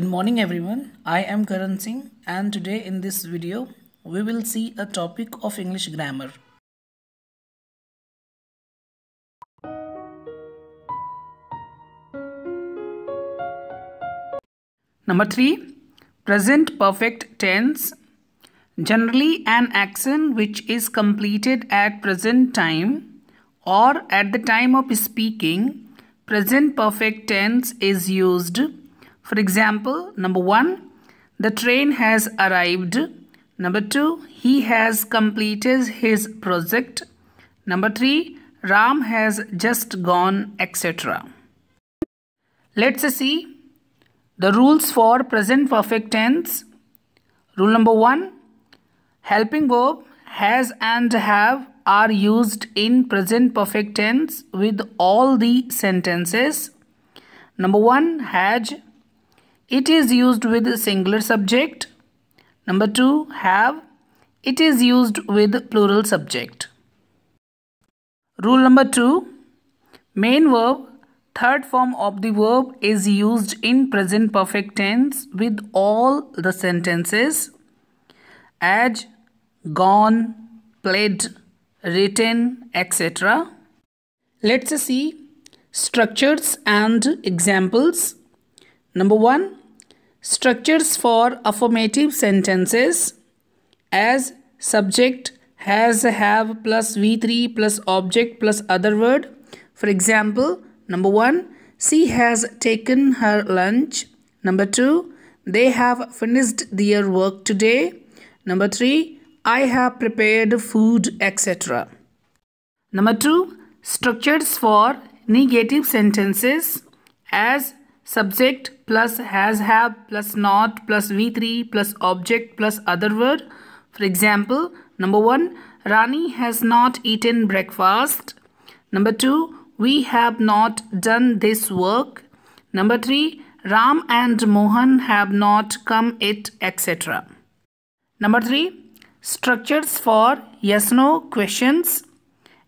Good morning everyone, I am Karan Singh and today in this video we will see a topic of English grammar. Number 3. Present perfect tense Generally an action which is completed at present time or at the time of speaking present perfect tense is used for example, number one, the train has arrived. Number two, he has completed his project. Number three, Ram has just gone, etc. Let's see the rules for present perfect tense. Rule number one, helping verb has and have are used in present perfect tense with all the sentences. Number one, had it is used with singular subject. Number two, have. It is used with plural subject. Rule number two, main verb, third form of the verb is used in present perfect tense with all the sentences as, gone, played, written, etc. Let's see structures and examples. Number one, Structures for affirmative sentences as subject has have plus v3 plus object plus other word. For example, number 1 she has taken her lunch. Number 2 they have finished their work today. Number 3 I have prepared food etc. Number 2 structures for negative sentences as subject plus has have plus not plus v3 plus object plus other word. For example, number 1, Rani has not eaten breakfast. Number 2, we have not done this work. Number 3, Ram and Mohan have not come yet, etc. Number 3, structures for yes no questions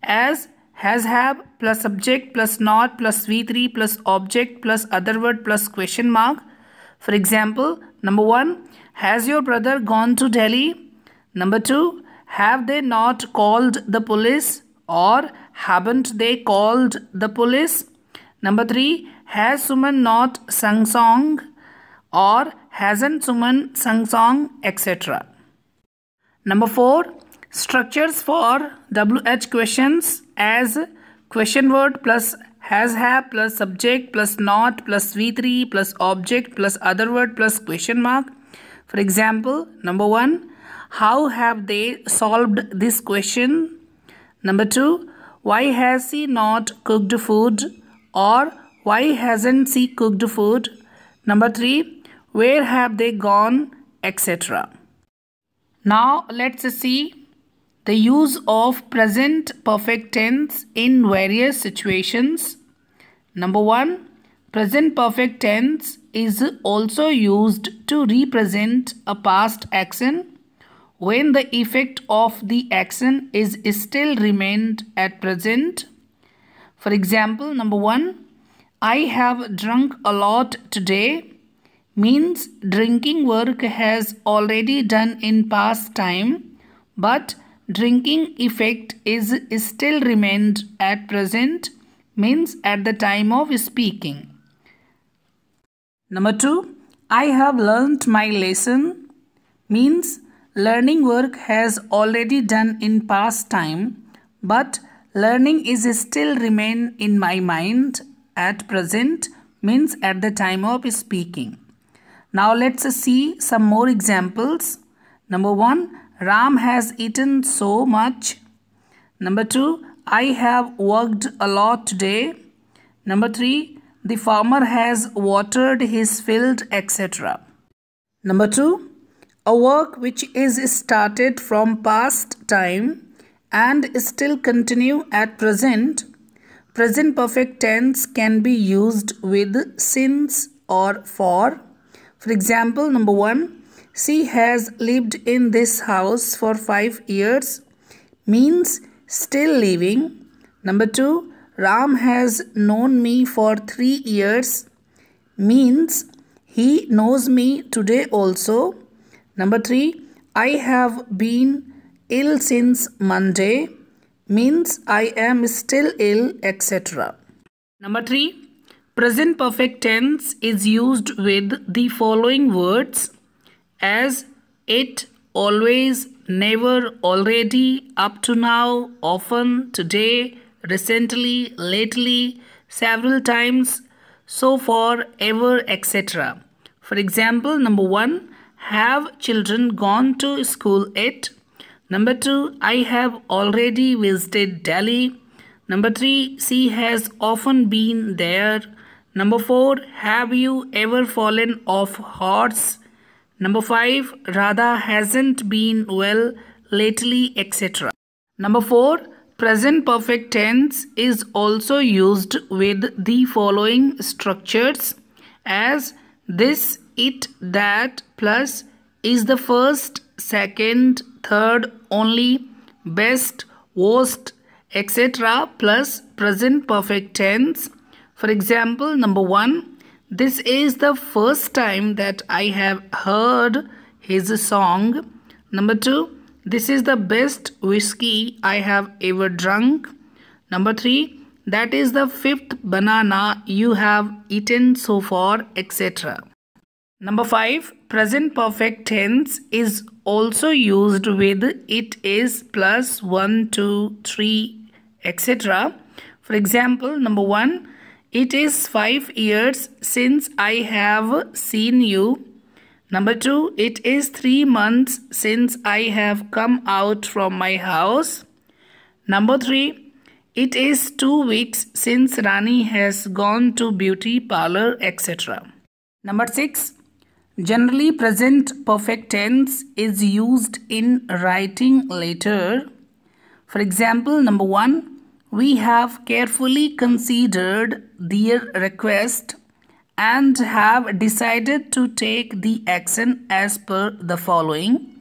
as has have plus subject plus not plus v3 plus object plus other word plus question mark. For example, number 1. Has your brother gone to Delhi? Number 2. Have they not called the police? Or haven't they called the police? Number 3. Has Suman not sung song? Or hasn't Suman sung song? Etc. Number 4. Structures for WH questions as question word plus has have plus subject plus not plus v3 plus object plus other word plus question mark. For example, number one, how have they solved this question? Number two, why has he not cooked food or why hasn't she cooked food? Number three, where have they gone, etc. Now let's see the use of present perfect tense in various situations. Number 1. Present perfect tense is also used to represent a past action when the effect of the action is still remained at present. For example, number 1. I have drunk a lot today means drinking work has already done in past time but drinking effect is still remained at present means at the time of speaking. Number 2 I have learnt my lesson means learning work has already done in past time but learning is still remain in my mind at present means at the time of speaking. Now let's see some more examples. Number 1 Ram has eaten so much. Number two, I have worked a lot today. Number three, the farmer has watered his field, etc. Number two, a work which is started from past time and still continue at present. Present perfect tense can be used with since or for. For example, number one, she has lived in this house for five years, means still living. Number two, Ram has known me for three years, means he knows me today also. Number three, I have been ill since Monday, means I am still ill, etc. Number three, present perfect tense is used with the following words as it always never already up to now often today recently lately several times so far ever etc for example number 1 have children gone to school yet number 2 i have already visited delhi number 3 she has often been there number 4 have you ever fallen off horse Number 5. Radha hasn't been well lately etc. Number 4. Present perfect tense is also used with the following structures as this, it, that plus is the first, second, third, only, best, worst, etc. plus present perfect tense. For example, number 1 this is the first time that I have heard his song. Number two, this is the best whiskey I have ever drunk. Number three, that is the fifth banana you have eaten so far, etc. Number five, present perfect tense is also used with it is plus one, two, three, etc. For example, number one, it is five years since I have seen you. Number two, it is three months since I have come out from my house. Number three, it is two weeks since Rani has gone to beauty parlor, etc. Number six, generally present perfect tense is used in writing later. For example, number one, we have carefully considered their request and have decided to take the action as per the following.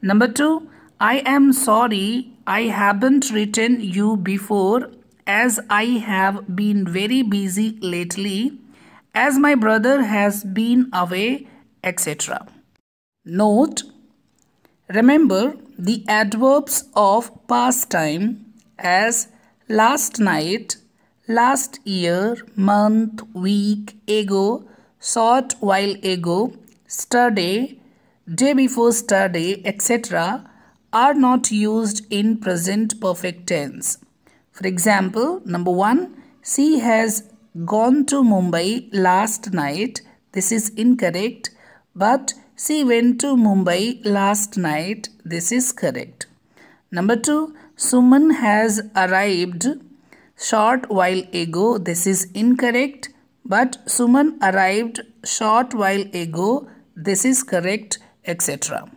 Number two, I am sorry I haven't written you before as I have been very busy lately, as my brother has been away, etc. Note Remember the adverbs of past time as Last night, last year, month, week, ago, short while ago, study, day before study, etc. are not used in present perfect tense. For example, number one, she has gone to Mumbai last night. This is incorrect, but she went to Mumbai last night. This is correct. Number two, Suman has arrived short while ago. This is incorrect. But Suman arrived short while ago. This is correct, etc.